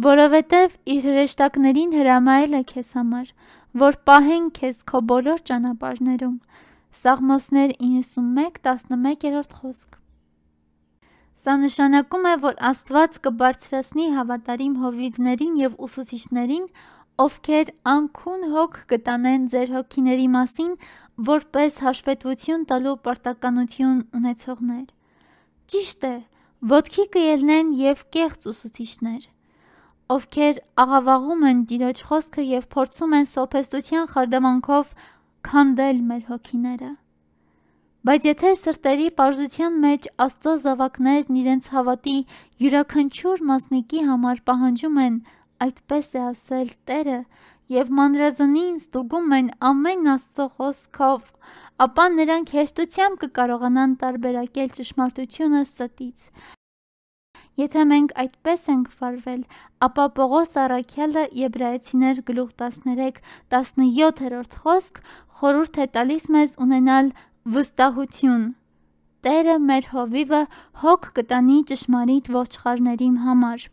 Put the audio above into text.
որովհետև իր հրեշտակներին հրամայել է քեզ համար, որ պահեն քեզ քո բոլոր ճանապարհներում։ Սաղմոսներ 91:11-րդ խոսք։ Սա նշանակում է, որ Աստված կբարձրացնի հավատարիմ հովիվներին եւ ուսուցիչներին, ովքեր անքուն հոգ կտանեն ձեր հոգիների մասին, որպես հաշվետվություն տալու պարտականություն ունեցողներ։ Ճիշտ է, ոտքի կելնեն եւ կեղծ ուսուցիչներ ովքեր աղավաղում են Տիրոջ խոսքը եւ փորձում են սոփեստության խարդամանքով քանդել մեր հոգիները։ Բայց եթե սրտերի པարզության մեջ Աստծո զավակներն իրենց հավատի յուրաքանչյուր մասնիկի համար պահանջում են այդպես է ասել Տերը եւ մանրազնին ստուգում են ամեն Աստծո խոսքով, ապա նրանք հեշտությամբ կկարողանան տարբերակել ճշմարտությունը ստից Եթե մենք այդպես ենք վարվել, ապա Պողոս Արաքյալը Եբրայեցիներ գլուխ 13:17-րդ խոսք խորհուրդ է տալիս մեզ ունենալ վստահություն։ Տերը մեր հովիվը հոգ կտանի ճշմարիտ ոչխարներին համար։